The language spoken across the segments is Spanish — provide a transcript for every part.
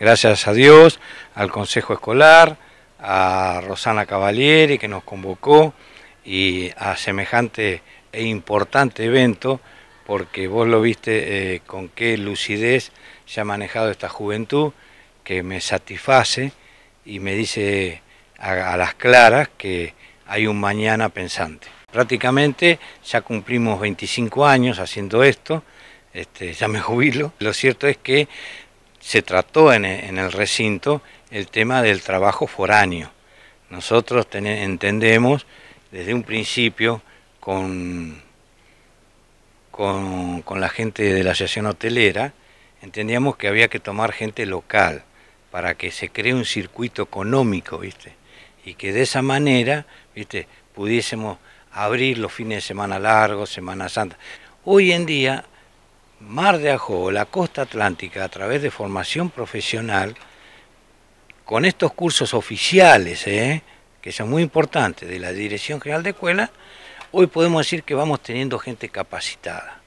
gracias a Dios, al Consejo Escolar, a Rosana Cavalieri que nos convocó y a semejante e importante evento, porque vos lo viste eh, con qué lucidez se ha manejado esta juventud, que me satisface y me dice a, las claras que hay un mañana pensante. Prácticamente ya cumplimos 25 años haciendo esto, este, ya me jubilo. Lo cierto es que se trató e, en, el recinto el tema del trabajo foráneo. Nosotros entendemos desde un principio con, con, la gente de la asociación hotelera, entendíamos que había que tomar gente local para que se cree un circuito económico, ¿viste? Y que de esa manera, ¿viste? Pudiésemos abrir los fines de semana largos, Semana Santa. Hoy en día Mar de Ajó la costa atlántica a través de formación profesional, con estos cursos oficiales, ¿eh? que son muy importantes, de la Dirección General de Escuela, hoy podemos decir que vamos teniendo gente capacitada.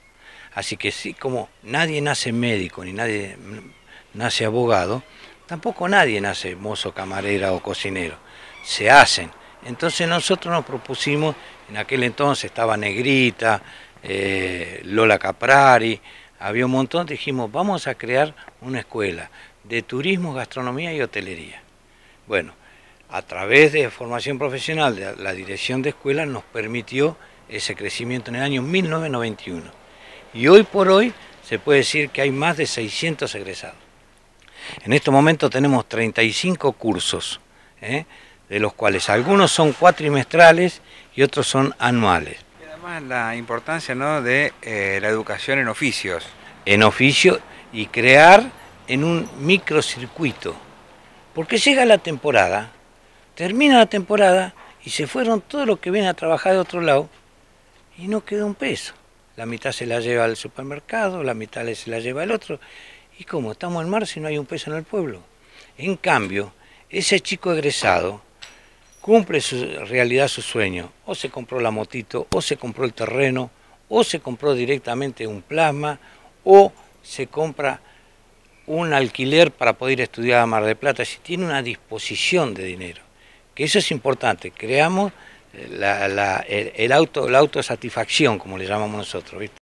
Así que sí, como nadie nace médico ni nadie nace abogado, tampoco nadie nace mozo, camarera o cocinero. Se hacen. Entonces nosotros nos propusimos, en aquel entonces estaba Negrita, eh, Lola Caprari, había un montón, dijimos, vamos a crear una escuela de turismo, gastronomía y hotelería. Bueno, a través de formación profesional, la dirección de escuela nos permitió ese crecimiento en el año 1991. Y hoy por hoy se puede decir que hay más de 600 egresados. En este momento tenemos 35 cursos, ¿eh? de los cuales algunos son cuatrimestrales y otros son anuales la importancia ¿no? de eh, la educación en oficios. En oficio y crear en un microcircuito. Porque llega la temporada, termina la temporada y se fueron todos los que vienen a trabajar de otro lado y no queda un peso. La mitad se la lleva al supermercado, la mitad se la lleva al otro. ¿Y como Estamos en mar si no hay un peso en el pueblo. En cambio, ese chico egresado cumple su realidad su sueño. O se compró la motito, o se compró el terreno, o se compró directamente un plasma, o se compra un alquiler para poder estudiar a Mar de Plata, si tiene una disposición de dinero. Que eso es importante, creamos eh, la, el, auto, la autosatisfacción, como le llamamos nosotros. ¿viste?